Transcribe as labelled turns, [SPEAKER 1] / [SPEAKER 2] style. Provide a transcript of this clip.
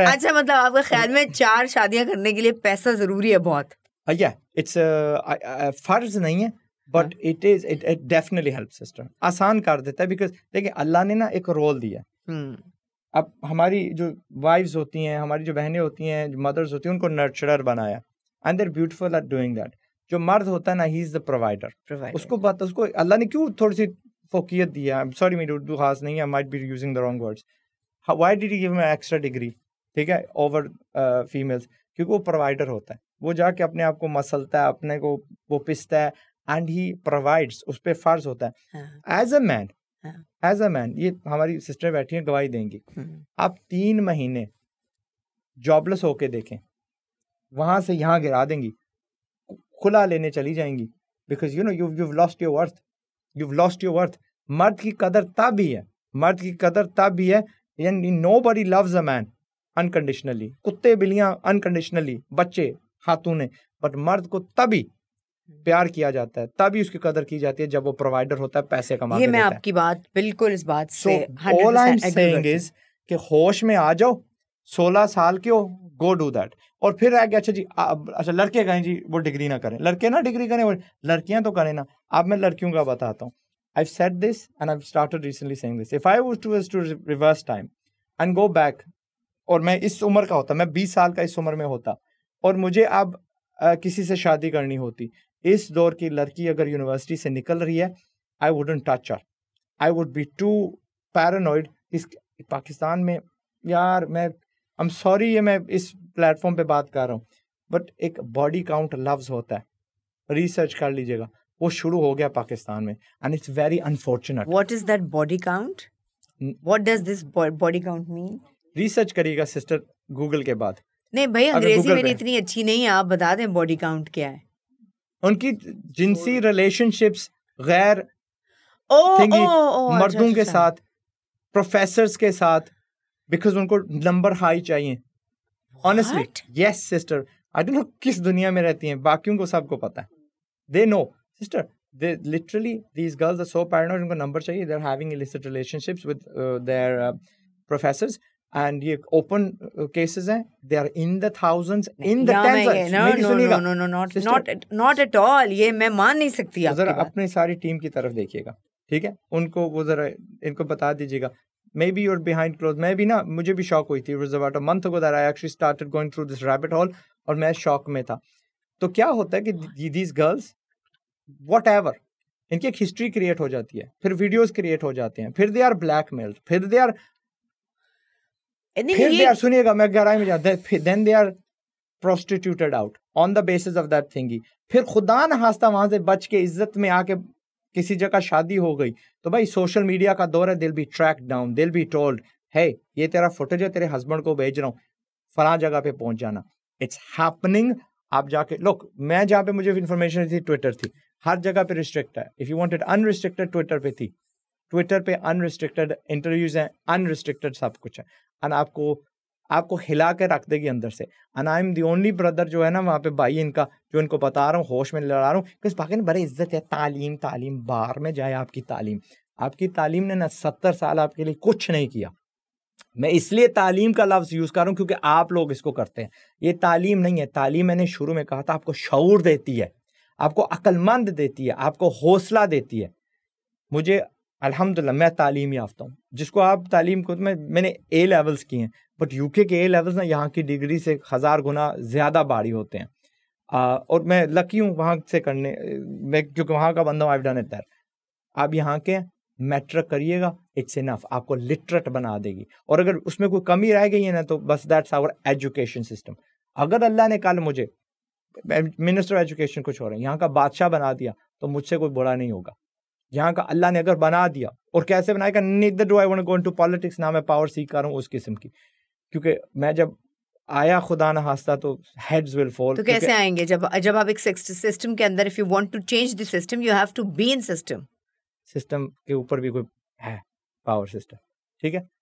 [SPEAKER 1] अच्छा मतलब आपके ख्याल में चार शादियां करने के लिए पैसा जरूरी है बहुत या uh, इट्स uh, uh, फर्ज नहीं है but it is it it definitely help system आसान कर देता है बिकॉज देखिए अल्लाह ने ना एक रोल दिया हम्म। अब हमारी जो वाइफ्स होती हैं हमारी जो बहनें होती हैं जो मदर्स होती हैं उनको नर्चरर बनाया and their beautiful are doing that जो मर्द होता है ना ही इज़ द प्रोवाइडर उसको बात उसको अल्लाह ने क्यों थोड़ी सी फोकियत दिया सॉरी मेरी उर्दू खास नहीं है might be using the wrong words why did you give extra degree ठीक है ओवर फीमेल्स क्योंकि वो प्रोवाइडर होता है वो जाके अपने आप को मसलता है अपने को वो पिसता है एंड ही प्रोवाइड्स उस पर फर्ज होता है as a man as a man ये हमारी सिस्टर बैठी है गवाही देंगी हम्म। आप तीन महीने जॉबलेस होके देखें वहां से यहाँ गिरा देंगी खुला लेने चली जाएंगी because you know you you lost your worth you lost your worth मर्द की कदर तब ही है मर्द की कदर तब भी है nobody loves a man unconditionally कुत्ते बिल्लियां अनकंडीशनली बच्चे खातून खातूने बट मर्द को तभी प्यार किया जाता है तभी उसकी कदर की जाती है जब वो प्रोवाइडर होता है पैसे कमा ये मैं आपकी बात बिल्कुल इस बात से all I am saying is कि होश में आ जाओ सोलह साल के हो गो डू दैट और फिर आ गया अच्छा जी आ, अच्छा लड़के कहें जी वो डिग्री ना करें लड़के ना डिग्री करें वो लड़कियां तो करें ना अब मैं लड़कियों का बताता हूँ I said this and I started recently saying this if I was to, was to reverse time and go और मैं इस उम्र का होता मैं बीस साल का इस उम्र में होता और मुझे अब किसी से शादी करनी होती इस दौर की लड़की अगर यूनिवर्सिटी से निकल रही है I wouldn't touch or I would be too paranoid इस पाकिस्तान में यार मैं आई एम सॉरी ये मैं इस प्लेटफॉर्म पे बात कर रहा हूँ बट एक बॉडी काउंट लफ्ज़ होता है रिसर्च कर लीजिएगा वो शुरू हो गया पाकिस्तान में and it's very unfortunate what is that body count what does this body count mean research करिएगा सिस्टर गूगल के बाद नहीं भाई अंग्रेजी मेरी इतनी अच्छी नहीं है आप बता दें बॉडी काउंट क्या है उनकी जिनसी रिलेशनशिप्स गैर ओ, ओ, ओ, ओ, अच्छा, मर्दों अच्छा, अच्छा। के साथ प्रोफेसर के साथ बिकॉज उनको नंबर हाई चाहिए honestly yes sister I don't know किस दुनिया में रहती हैं बाकी को सबको पता है they know sister they literally these girls are so paranoid उनको नंबर चाहिए they're having illicit relationships with uh, their uh, and ये ओपन केसेस uh, हैं they are in the thousands in the tens no no no no not not not at all ये मैं मान नहीं सकती आप तो जरा अपनी सारी टीम की तरफ देखिएगा ठीक है उनको वो जरा इनको बता दीजिएगा maybe you're behind close मैं भी ना मुझे भी शॉक हुई थी about a month ago that I actually started going through this rabbit hole और मैं शॉक में था तो क्या होता है कि दीज गर्ल्स वट एवर इनकी एक हिस्ट्री क्रिएट हो जाती है फिर वीडियोज क्रिएट हो जाते हैं फिर दे आर ब्लैक मेल्ड फिर दे आर फिर दे आर सुनिएगा मैं गहराई में जाता then they are prostituted out on the basis of that फिर खुदा न हास्ता वहां से बच के इज्जत में आके किसी जगह शादी हो गई तो भाई सोशल मीडिया का दौर है they'll be track down they'll be told है ये तेरा फुटेज है तेरे हस्बैंड को भेज रहा हूँ फला जगह पे पहुंच जाना इट्स हैपनिंग आप जाके लुक मैं जहाँ पे मुझे इन्फॉर्मेशन थी ट्विटर थी हर जगह पे रिस्ट्रिक्ट है if you wanted unrestricted Twitter पे थी ट्विटर पे अनरिस्ट्रिक्टेड इंटरव्यूज हैं अनरिस्ट्रिक्टेड सब कुछ है एंड आपको आपको हिला के रख देगी अंदर से and I am the only brother जो है ना वहाँ पे भाई इनका जो इनको बता रहा हूँ होश में लड़ा रहा हूँ किस बाकी ना बड़े इज्जत है तालीम तालीम बाहर में जाए आपकी तालीम आपकी तालीम ने ना सत्तर साल आपके लिए कुछ नहीं किया मैं इसलिए तालीम का लफ्ज़ यूज़ कर रहा हूँ क्योंकि आप लोग इसको करते हैं ये तालीम नहीं है तालीम मैंने शुरू में कहा था आपको शूर देती है आपको अक्लमंद देती है आपको हौसला देती है मुझे अल्हम्दुलिल्लाह मैं तालीम याफ्ता हूँ जिसको आप तालीम को मैं मैंने ए लेवल्स किए हैं बट यूके के ए लेवल्स ना यहाँ की डिग्री से हज़ार गुना ज़्यादा भारी होते हैं आ, और मैं लकी हूँ वहाँ से करने मैं क्योंकि वहाँ का बंदा आई डन इतर आप यहाँ के मैट्रिक करिएगा इट्स इनफ आपको लिटरेट बना देगी और अगर उसमें कोई कमी रह गई है ना तो बस दैट्स आवर एजुकेशन सिस्टम अगर अल्लाह ने कल मुझे मिनिस्टर एजुकेशन कुछ हो रहा है यहाँ का बादशाह बना दिया तो मुझसे कोई बुरा नहीं होगा यहाँ का अल्लाह ने अगर बना दिया और कैसे बनाएगा neither do I want go to politics ना मैं पावर सीख कर रहा हूँ उस किस्म की क्योंकि मैं जब आया खुदा ना हास्ता तो हेड्स विल फॉल तो कैसे आएंगे जब जब आप एक सिस्टम के अंदर if you want to change the system you have to be in system system के ऊपर भी कोई है पावर सिस्टम ठीक है